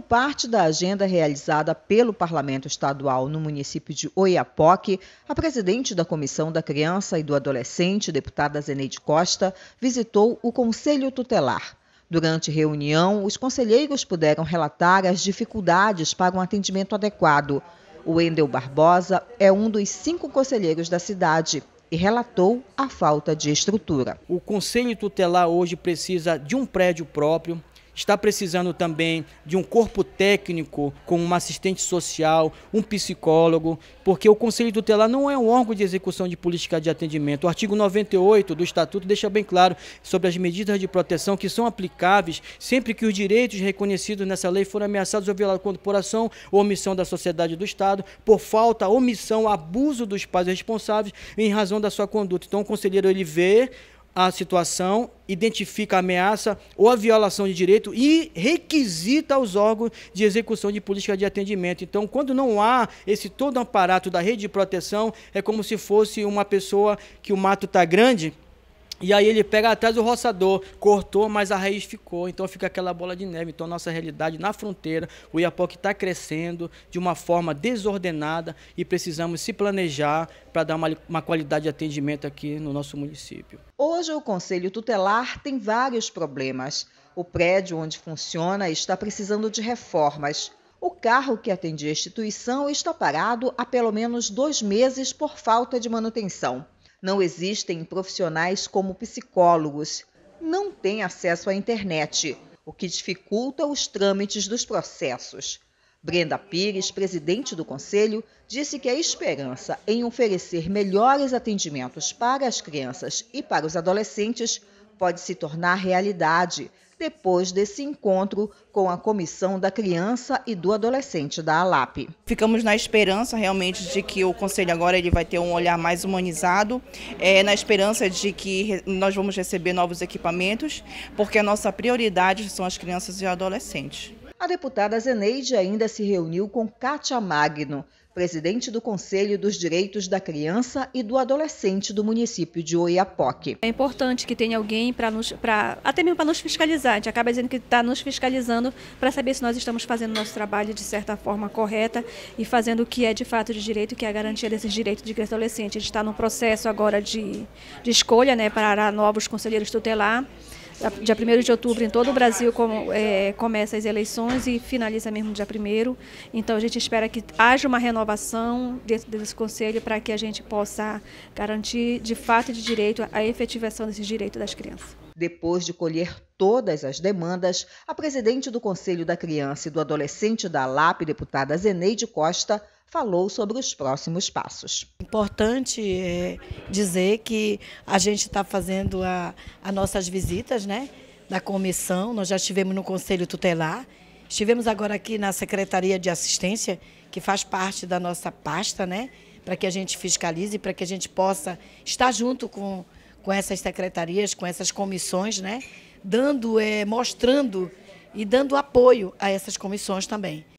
como parte da agenda realizada pelo Parlamento Estadual no município de Oiapoque, a presidente da Comissão da Criança e do Adolescente, deputada Zeneide Costa, visitou o Conselho Tutelar. Durante reunião, os conselheiros puderam relatar as dificuldades para um atendimento adequado. O Endel Barbosa é um dos cinco conselheiros da cidade e relatou a falta de estrutura. O Conselho Tutelar hoje precisa de um prédio próprio, está precisando também de um corpo técnico com um assistente social, um psicólogo, porque o Conselho Tutelar não é um órgão de execução de política de atendimento. O artigo 98 do Estatuto deixa bem claro sobre as medidas de proteção que são aplicáveis sempre que os direitos reconhecidos nessa lei foram ameaçados ou violados por ação ou omissão da sociedade do Estado, por falta, omissão, abuso dos pais responsáveis em razão da sua conduta. Então, o conselheiro ele vê a situação, identifica a ameaça ou a violação de direito e requisita aos órgãos de execução de política de atendimento. Então, quando não há esse todo aparato da rede de proteção, é como se fosse uma pessoa que o mato está grande e aí ele pega atrás do roçador, cortou, mas a raiz ficou, então fica aquela bola de neve. Então nossa realidade na fronteira, o Iapoque está crescendo de uma forma desordenada e precisamos se planejar para dar uma, uma qualidade de atendimento aqui no nosso município. Hoje o Conselho Tutelar tem vários problemas. O prédio onde funciona está precisando de reformas. O carro que atende a instituição está parado há pelo menos dois meses por falta de manutenção. Não existem profissionais como psicólogos. Não têm acesso à internet, o que dificulta os trâmites dos processos. Brenda Pires, presidente do conselho, disse que a esperança em oferecer melhores atendimentos para as crianças e para os adolescentes pode se tornar realidade depois desse encontro com a Comissão da Criança e do Adolescente da ALAP. Ficamos na esperança realmente de que o Conselho agora ele vai ter um olhar mais humanizado, é, na esperança de que nós vamos receber novos equipamentos, porque a nossa prioridade são as crianças e adolescentes. A deputada Zeneide ainda se reuniu com Kátia Magno, presidente do Conselho dos Direitos da Criança e do Adolescente do município de Oiapoque. É importante que tenha alguém para nos, pra, até mesmo para nos fiscalizar. A gente acaba dizendo que está nos fiscalizando para saber se nós estamos fazendo nosso trabalho de certa forma correta e fazendo o que é de fato de direito, que é a garantia desses direitos de criança e adolescente. A gente está num processo agora de, de escolha né, para novos conselheiros tutelar dia 1 de outubro em todo o Brasil com, é, começa as eleições e finaliza mesmo dia 1 Então a gente espera que haja uma renovação dentro desse conselho para que a gente possa garantir de fato e de direito a efetivação desse direito das crianças. Depois de colher todas as demandas, a presidente do Conselho da Criança e do Adolescente da LAP, deputada Zeneide Costa, falou sobre os próximos passos. Importante é, dizer que a gente está fazendo a, as nossas visitas né, da comissão, nós já estivemos no Conselho Tutelar, estivemos agora aqui na Secretaria de Assistência, que faz parte da nossa pasta, né, para que a gente fiscalize, para que a gente possa estar junto com, com essas secretarias, com essas comissões, né, dando, é, mostrando e dando apoio a essas comissões também.